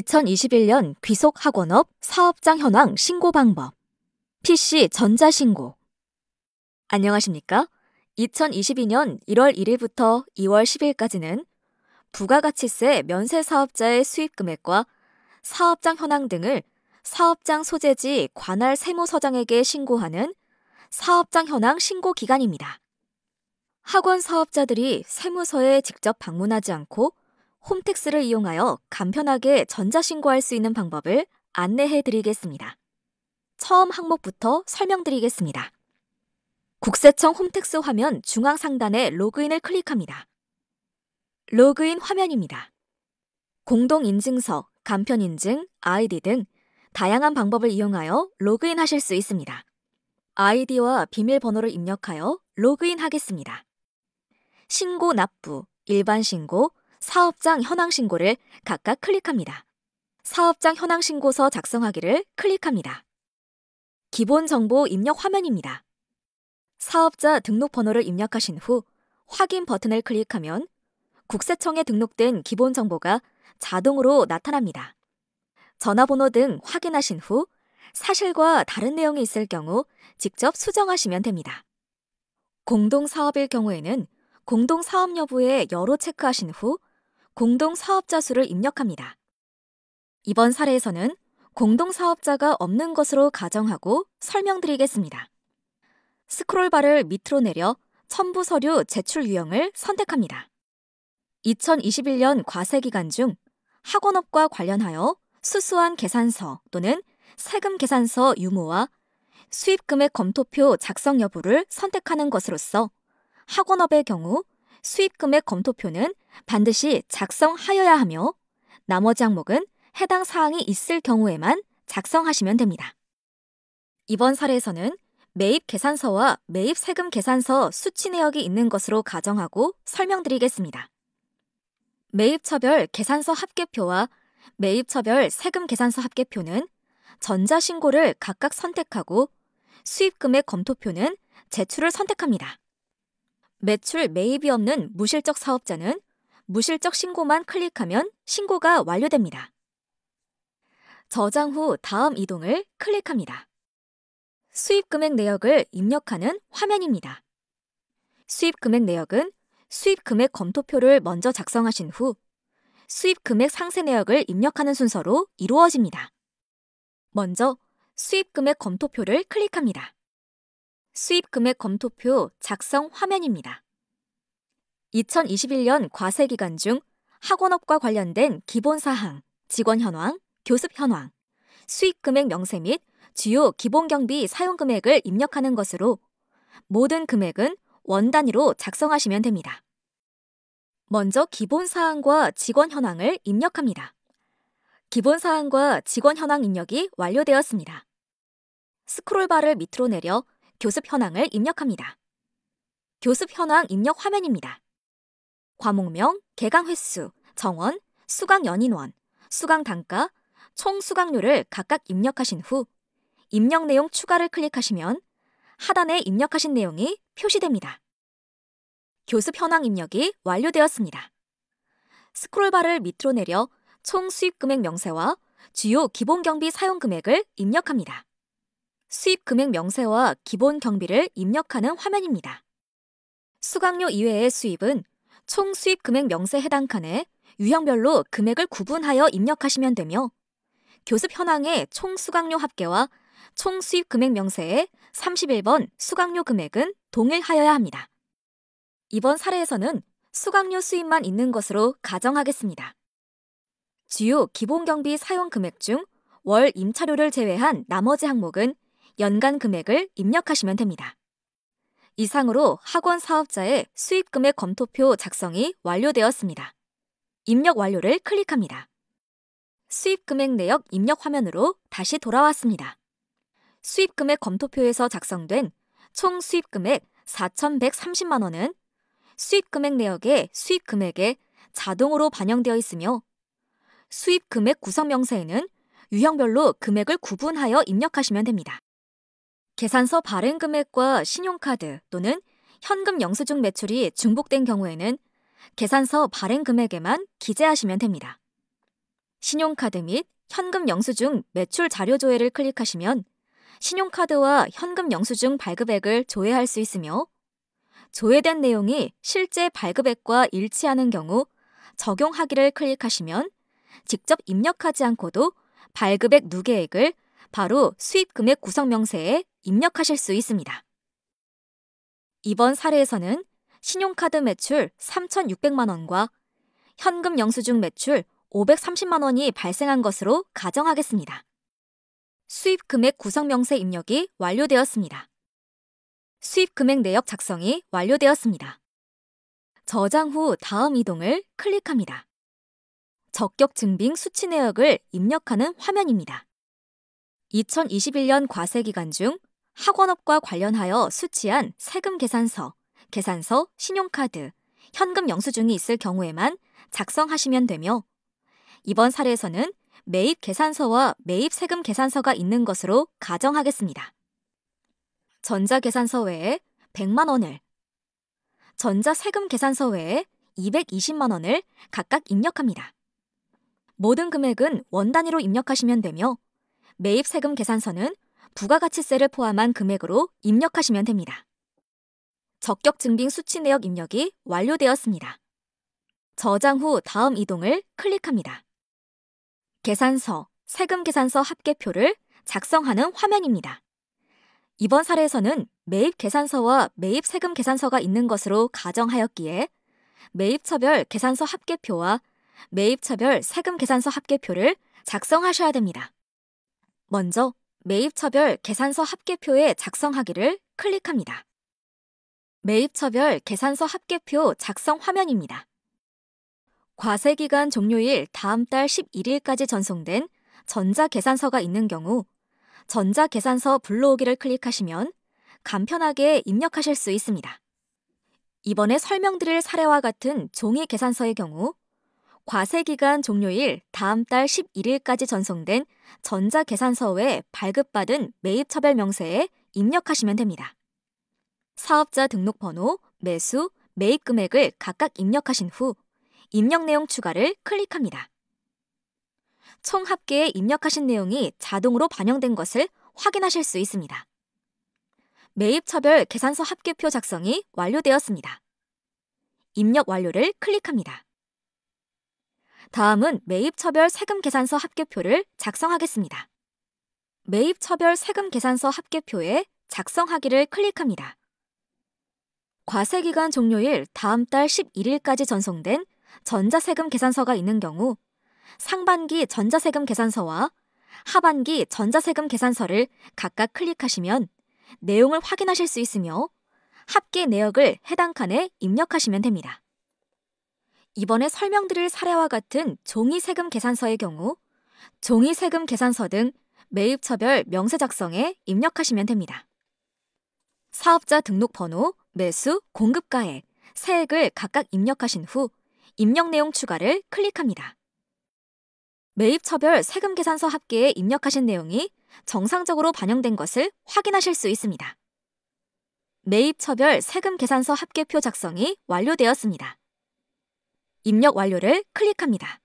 2021년 귀속 학원업 사업장 현황 신고 방법 PC 전자신고 안녕하십니까? 2022년 1월 1일부터 2월 10일까지는 부가가치세 면세 사업자의 수입 금액과 사업장 현황 등을 사업장 소재지 관할 세무서장에게 신고하는 사업장 현황 신고 기간입니다. 학원 사업자들이 세무서에 직접 방문하지 않고 홈택스를 이용하여 간편하게 전자신고할 수 있는 방법을 안내해 드리겠습니다. 처음 항목부터 설명드리겠습니다. 국세청 홈택스 화면 중앙 상단에 로그인을 클릭합니다. 로그인 화면입니다. 공동인증서, 간편인증, 아이디 등 다양한 방법을 이용하여 로그인하실 수 있습니다. 아이디와 비밀번호를 입력하여 로그인하겠습니다. 신고 납부, 일반 신고, 사업장 현황 신고를 각각 클릭합니다. 사업장 현황 신고서 작성하기를 클릭합니다. 기본 정보 입력 화면입니다. 사업자 등록 번호를 입력하신 후 확인 버튼을 클릭하면 국세청에 등록된 기본 정보가 자동으로 나타납니다. 전화번호 등 확인하신 후 사실과 다른 내용이 있을 경우 직접 수정하시면 됩니다. 공동사업일 경우에는 공동사업 여부에 여러 체크하신 후 공동 사업자 수를 입력합니다. 이번 사례에서는 공동 사업자가 없는 것으로 가정하고 설명드리겠습니다. 스크롤바를 밑으로 내려 첨부 서류 제출 유형을 선택합니다. 2021년 과세 기간 중 학원업과 관련하여 수수한 계산서 또는 세금 계산서 유무와 수입금액 검토표 작성 여부를 선택하는 것으로서 학원업의 경우 수입금액 검토표는 반드시 작성하여야 하며 나머지 항목은 해당 사항이 있을 경우에만 작성하시면 됩니다. 이번 사례에서는 매입 계산서와 매입 세금 계산서 수치 내역이 있는 것으로 가정하고 설명드리겠습니다. 매입처별 계산서 합계표와 매입처별 세금 계산서 합계표는 전자신고를 각각 선택하고 수입금액 검토표는 제출을 선택합니다. 매출 매입이 없는 무실적 사업자는 무실적 신고만 클릭하면 신고가 완료됩니다. 저장 후 다음 이동을 클릭합니다. 수입금액 내역을 입력하는 화면입니다. 수입금액 내역은 수입금액 검토표를 먼저 작성하신 후 수입금액 상세 내역을 입력하는 순서로 이루어집니다. 먼저 수입금액 검토표를 클릭합니다. 수입 금액 검토표 작성 화면입니다. 2021년 과세 기간 중 학원업과 관련된 기본 사항, 직원 현황, 교습 현황, 수입 금액 명세 및 주요 기본 경비 사용 금액을 입력하는 것으로 모든 금액은 원 단위로 작성하시면 됩니다. 먼저 기본 사항과 직원 현황을 입력합니다. 기본 사항과 직원 현황 입력이 완료되었습니다. 스크롤바를 밑으로 내려 교습 현황을 입력합니다. 교습 현황 입력 화면입니다. 과목명, 개강 횟수, 정원, 수강 연인원, 수강 단가, 총 수강료를 각각 입력하신 후 입력 내용 추가를 클릭하시면 하단에 입력하신 내용이 표시됩니다. 교습 현황 입력이 완료되었습니다. 스크롤바를 밑으로 내려 총수익 금액 명세와 주요 기본 경비 사용 금액을 입력합니다. 수입 금액 명세와 기본 경비를 입력하는 화면입니다. 수강료 이외의 수입은 총 수입 금액 명세 해당 칸에 유형별로 금액을 구분하여 입력하시면 되며 교습 현황의 총 수강료 합계와 총 수입 금액 명세의 31번 수강료 금액은 동일하여야 합니다. 이번 사례에서는 수강료 수입만 있는 것으로 가정하겠습니다. 주요 기본 경비 사용 금액 중 월 임차료를 제외한 나머지 항목은 연간 금액을 입력하시면 됩니다. 이상으로 학원 사업자의 수입금액 검토표 작성이 완료되었습니다. 입력 완료를 클릭합니다. 수입금액 내역 입력 화면으로 다시 돌아왔습니다. 수입금액 검토표에서 작성된 총 수입금액 4,130만 원은 수입금액 내역의 수입금액에 자동으로 반영되어 있으며 수입금액 구성 명세에는 유형별로 금액을 구분하여 입력하시면 됩니다. 계산서 발행 금액과 신용카드 또는 현금 영수증 매출이 중복된 경우에는 계산서 발행 금액에만 기재하시면 됩니다. 신용카드 및 현금 영수증 매출 자료 조회를 클릭하시면 신용카드와 현금 영수증 발급액을 조회할 수 있으며 조회된 내용이 실제 발급액과 일치하는 경우 적용하기를 클릭하시면 직접 입력하지 않고도 발급액 누계액을 바로 수입 금액 구성 명세에 입력하실 수 있습니다. 이번 사례에서는 신용카드 매출 3,600만 원과 현금 영수증 매출 530만 원이 발생한 것으로 가정하겠습니다. 수입 금액 구성 명세 입력이 완료되었습니다. 수입 금액 내역 작성이 완료되었습니다. 저장 후 다음 이동을 클릭합니다. 적격 증빙 수치 내역을 입력하는 화면입니다. 2021년 과세 기간 중 학원업과 관련하여 수취한 세금 계산서, 계산서, 신용카드, 현금 영수증이 있을 경우에만 작성하시면 되며 이번 사례에서는 매입 계산서와 매입 세금 계산서가 있는 것으로 가정하겠습니다. 전자계산서 외에 100만 원을 전자세금 계산서 외에 220만 원을 각각 입력합니다. 모든 금액은 원 단위로 입력하시면 되며 매입 세금 계산서는 부가가치세를 포함한 금액으로 입력하시면 됩니다. 적격 증빙 수치 내역 입력이 완료되었습니다. 저장 후 다음 이동을 클릭합니다. 계산서, 세금 계산서 합계표를 작성하는 화면입니다. 이번 사례에서는 매입 계산서와 매입 세금 계산서가 있는 것으로 가정하였기에 매입처별 계산서 합계표와 매입처별 세금 계산서 합계표를 작성하셔야 됩니다. 먼저 매입처별 계산서 합계표의 작성하기를 클릭합니다. 매입처별 계산서 합계표 작성 화면입니다. 과세기간 종료일 다음 달 11일까지 전송된 전자계산서가 있는 경우 전자계산서 불러오기를 클릭하시면 간편하게 입력하실 수 있습니다. 이번에 설명드릴 사례와 같은 종이 계산서의 경우 과세기간 종료일 다음 달 11일까지 전송된 전자계산서에 발급받은 매입차별 명세에 입력하시면 됩니다. 사업자 등록번호, 매수, 매입금액을 각각 입력하신 후 입력 내용 추가를 클릭합니다. 총 합계에 입력하신 내용이 자동으로 반영된 것을 확인하실 수 있습니다. 매입차별 계산서 합계표 작성이 완료되었습니다. 입력 완료를 클릭합니다. 다음은 매입처별 세금계산서 합계표를 작성하겠습니다. 매입처별 세금계산서 합계표에 작성하기를 클릭합니다. 과세기간 종료일 다음 달 11일까지 전송된 전자세금 계산서가 있는 경우 상반기 전자세금 계산서와 하반기 전자세금 계산서를 각각 클릭하시면 내용을 확인하실 수 있으며 합계 내역을 해당 칸에 입력하시면 됩니다. 이번에 설명드릴 사례와 같은 종이 세금 계산서의 경우 종이 세금 계산서 등 매입처별 명세 작성에 입력하시면 됩니다. 사업자 등록 번호, 매수, 공급가액, 세액을 각각 입력하신 후 입력 내용 추가를 클릭합니다. 매입처별 세금 계산서 합계에 입력하신 내용이 정상적으로 반영된 것을 확인하실 수 있습니다. 매입처별 세금 계산서 합계표 작성이 완료되었습니다. 입력 완료를 클릭합니다.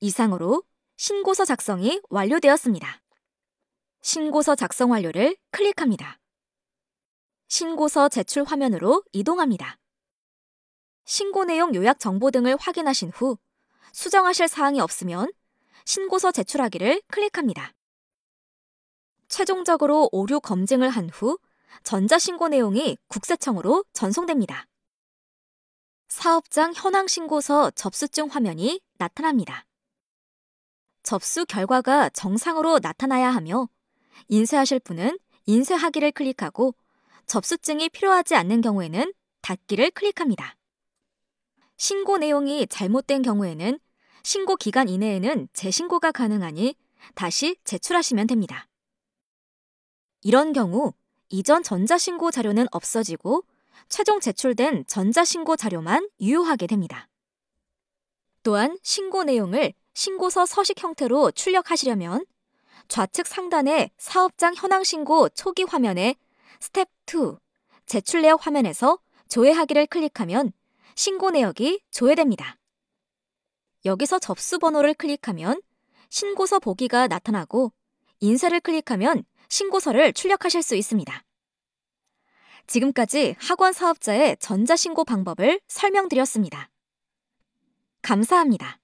이상으로 신고서 작성이 완료되었습니다. 신고서 작성 완료를 클릭합니다. 신고서 제출 화면으로 이동합니다. 신고 내용 요약 정보 등을 확인하신 후 수정하실 사항이 없으면 신고서 제출하기를 클릭합니다. 최종적으로 오류 검증을 한 후 전자신고 내용이 국세청으로 전송됩니다. 사업장 현황신고서 접수증 화면이 나타납니다. 접수 결과가 정상으로 나타나야 하며 인쇄하실 분은 인쇄하기를 클릭하고 접수증이 필요하지 않는 경우에는 닫기를 클릭합니다. 신고 내용이 잘못된 경우에는 신고 기간 이내에는 재신고가 가능하니 다시 제출하시면 됩니다. 이런 경우 이전 전자신고 자료는 없어지고 최종 제출된 전자신고 자료만 유효하게 됩니다. 또한 신고 내용을 신고서 서식 형태로 출력하시려면 좌측 상단의 사업장 현황 신고 초기 화면에 스텝 2 제출 내역 화면에서 조회하기를 클릭하면 신고 내역이 조회됩니다. 여기서 접수 번호를 클릭하면 신고서 보기가 나타나고 인쇄를 클릭하면 신고서를 출력하실 수 있습니다. 지금까지 학원 사업자의 전자신고 방법을 설명드렸습니다. 감사합니다.